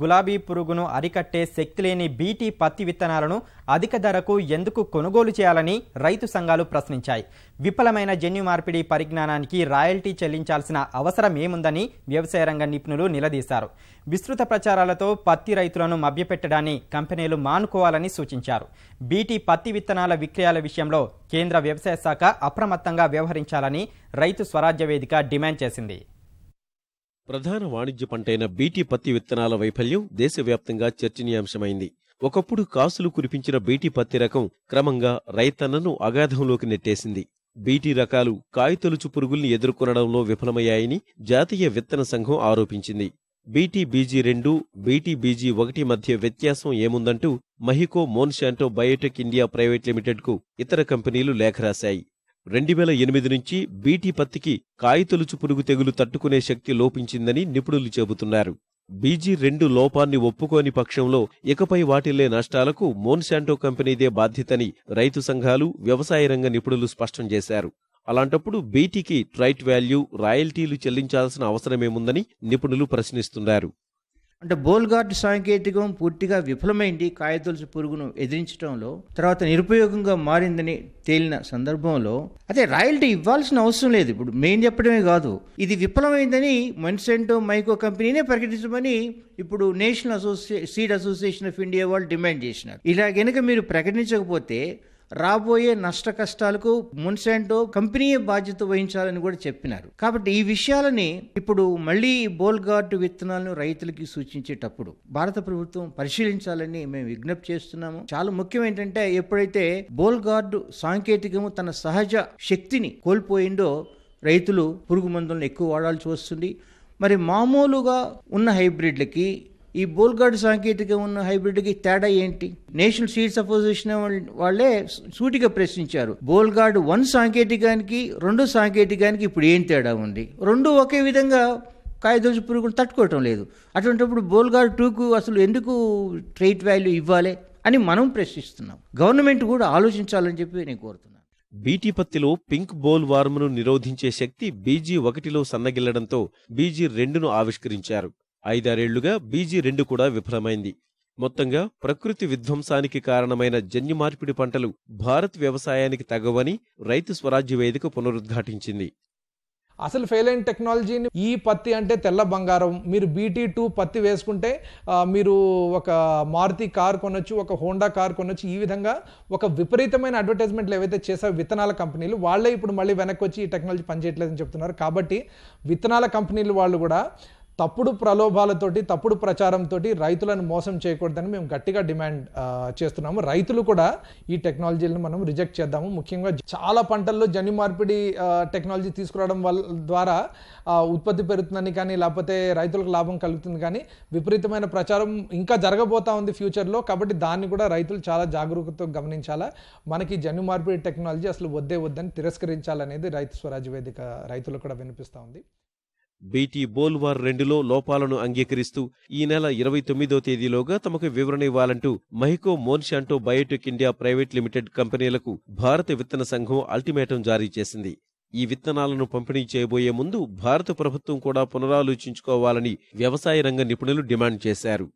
గులాబీ పురుగును అరికట్టే శక్తి లేని బీటీ పత్తి విత్తనాలను అధిక ధరకు ఎందుకు కొనుగోలు చేయాలని రైతు సంఘాలు ప్రశ్నించాయి విఫలమైన జన్యు మార్పిడి పరిజ్ఞానానికి రాయల్టీ చెల్లించాల్సిన అవసరం ఏముందని వ్యవసాయ రంగ నిపుణులు నిలదీశారు విస్తృత ప్రచారాలతో పత్తి రైతులను మభ్యపెట్టడాన్ని కంపెనీలు మానుకోవాలని సూచించారు బీటీ పత్తి విత్తనాల విక్రయాల విషయంలో కేంద్ర వ్యవసాయ శాఖ అప్రమత్తంగా వ్యవహరించాలని రైతు స్వరాజ్య వేదిక డిమాండ్ చేసింది ప్రధాన వాణిజ్య పంటైన బీటీ పత్తి విత్తనాల వైఫల్యం దేశవ్యాప్తంగా చర్చనీయాంశమైంది ఒకప్పుడు కాసులు కురిపించిన బీటీ పత్తి రకం క్రమంగా రైతన్నను అగాధంలోకి నెట్టేసింది బీటీ రకాలు కాయతొలుచు పురుగుల్ని ఎదుర్కొనడంలో విఫలమయ్యాయని జాతీయ విత్తన సంఘం ఆరోపించింది బీటీ బీజీ రెండు బీటీ బీజీ ఒకటి మధ్య వ్యత్యాసం ఏముందంటూ Mahyco Monsanto biotech India private లిమిటెడ్కు ఇతర కంపెనీలు లేఖ రాశాయి రెండు వేల ఎనిమిది నుంచి బీటీ పత్తికి కాయతొలుచు పురుగు తెగులు తట్టుకునే శక్తి లోపించిందని నిపుణులు చెబుతున్నారు బీజీ రెండు లోపాన్ని ఒప్పుకోని పక్షంలో ఇకపై వాటిల్లే నష్టాలకు మోన్శాంటో కంపెనీదే బాధ్యతని రైతు సంఘాలు వ్యవసాయ రంగ నిపుణులు స్పష్టం చేశారు అలాంటప్పుడు బీటీకి ట్రైట్ వాల్యూ రాయల్టీలు చెల్లించాల్సిన అవసరమేముందని నిపుణులు ప్రశ్నిస్తున్నారు అంటే బోల్గార్డ్ సాంకేతికం పూర్తిగా విఫలమైంది కాయతులసి పురుగును ఎదిరించడంలో తర్వాత నిరుపయోగంగా మారిందని తేలిన సందర్భంలో అదే రాయల్టీ ఇవ్వాల్సిన అవసరం లేదు ఇప్పుడు మెయిన్ చెప్పడమే కాదు ఇది విఫలమైందని మన్సెంటో మైకో కంపెనీనే ప్రకటించమని ఇప్పుడు నేషనల్ అసోసియే సీడ్ అసోసియేషన్ ఆఫ్ ఇండియా వాళ్ళు డిమాండ్ చేసినారు ఇలా కనుక మీరు ప్రకటించకపోతే రాబోయే నష్ట కష్టాలకు మున్సెంటో కంపెనీ బాధ్యత వహించాలని కూడా చెప్పినారు కాబట్టి ఈ విషయాలని ఇప్పుడు మళ్ళీ బోల్గార్డు విత్తనాలను రైతులకి సూచించేటప్పుడు భారత ప్రభుత్వం పరిశీలించాలని మేము విజ్ఞప్తి చేస్తున్నాము చాలా ముఖ్యం ఏంటంటే ఎప్పుడైతే బోల్గార్డు సాంకేతికము తన సహజ శక్తిని కోల్పోయిందో రైతులు పురుగు మందులను ఎక్కువ వాడాల్సి వస్తుంది మరి మామూలుగా ఉన్న హైబ్రిడ్లకి ఈ బోల్గాడ్ సాంకేతికం ఉన్న హైబ్రిడ్కి తేడా ఏంటి నేషనల్ సీట్స్ అపోజిషన్ వాళ్ళే సూటిగా ప్రశ్నించారు బోల్గాడ్ వన్ సాంకేతికానికి రెండు సాంకేతికానికి ఇప్పుడు ఏం తేడా ఉంది రెండు ఒకే విధంగా కాయదోసి పురుగులు తట్టుకోవటం లేదు అటువంటిప్పుడు బోల్గాడ్ టూకు అసలు ఎందుకు ట్రేట్ వాల్యూ ఇవ్వాలి అని మనం ప్రశ్నిస్తున్నాం గవర్నమెంట్ కూడా ఆలోచించాలని చెప్పి నేను కోరుతున్నాను బీటీ పత్తిలో పింక్ బోల్ వార్మును నిరోధించే శక్తి బీజీ ఒకటిలో సన్నగిల్లడంతో బీజీ రెండును ఆవిష్కరించారు ఐదారేళ్లుగా బీజీ రెండు కూడా విఫలమైంది మొత్తంగా ప్రకృతి విధ్వంసానికి కారణమైన జన్యు మార్పిడి పంటలు భారత్ వ్యవసాయానికి తగవని రైతు స్వరాజ్య వేదిక పునరుద్ఘాటించింది అసలు ఫెయిల్ అయిన టెక్నాలజీని ఈ పత్తి అంటే తెల్ల బంగారం మీరు బీటీ టూ పత్తి వేసుకుంటే మీరు ఒక మారుతి కార్ కొనొచ్చు ఒక హోండా కార్ కొనొచ్చు ఈ విధంగా ఒక విపరీతమైన అడ్వర్టైజ్మెంట్లు ఏవైతే చేసావు విత్తనాల కంపెనీలు వాళ్ళే ఇప్పుడు మళ్ళీ వెనక్కి వచ్చి ఈ టెక్నాలజీ పనిచేయట్లేదని చెప్తున్నారు కాబట్టి విత్తనాల కంపెనీలు వాళ్ళు కూడా తప్పుడు ప్రలోభాలతోటి తప్పుడు ప్రచారంతో రైతులను మోసం చేయకూడదని మేము గట్టిగా డిమాండ్ చేస్తున్నాము రైతులు కూడా ఈ టెక్నాలజీలను మనం రిజెక్ట్ చేద్దాము ముఖ్యంగా చాలా పంటల్లో జన్యు మార్పిడి టెక్నాలజీ తీసుకురావడం వల్ల ద్వారా ఉత్పత్తి పెరుగుతుందని కానీ లేకపోతే రైతులకు లాభం కలుగుతుంది కానీ విపరీతమైన ప్రచారం ఇంకా జరగబోతా ఉంది ఫ్యూచర్లో కాబట్టి దాన్ని కూడా రైతులు చాలా జాగరూకతతో గమనించాలా మనకి జన్యు మార్పిడి టెక్నాలజీ అసలు వద్దే వద్దని తిరస్కరించాలనేది రైతు స్వరాజ్ వేదిక రైతులు కూడా వినిపిస్తూ ఉంది బీటీ బోల్వార్ రెండులో లోపాలను అంగీకరిస్తూ ఈ నెల ఇరవై తొమ్మిదో తేదీలోగా తమకు వివరణ ఇవ్వాలంటూ Mahyco Monsanto biotech India private limited కంపెనీలకు భారత విత్తన సంఘం అల్టిమేటం జారీ చేసింది ఈ విత్తనాలను పంపిణీ చేయబోయే ముందు భారత ప్రభుత్వం కూడా పునరాలోచించుకోవాలని వ్యవసాయ రంగ నిపుణులు డిమాండ్ చేశారు